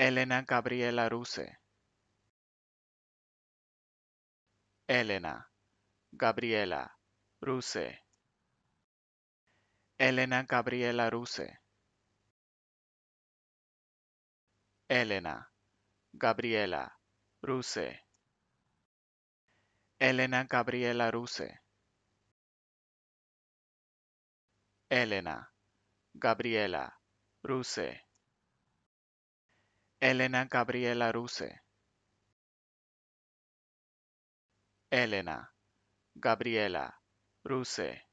Elena Gabriela Ruse Elena Gabriela Ruse Elena Gabriela Ruse Elena Gabriela Ruse Elena Gabriela Ruse Elena Gabriela Ruse Elena Gabriela Ruse Elena Gabriela Ruse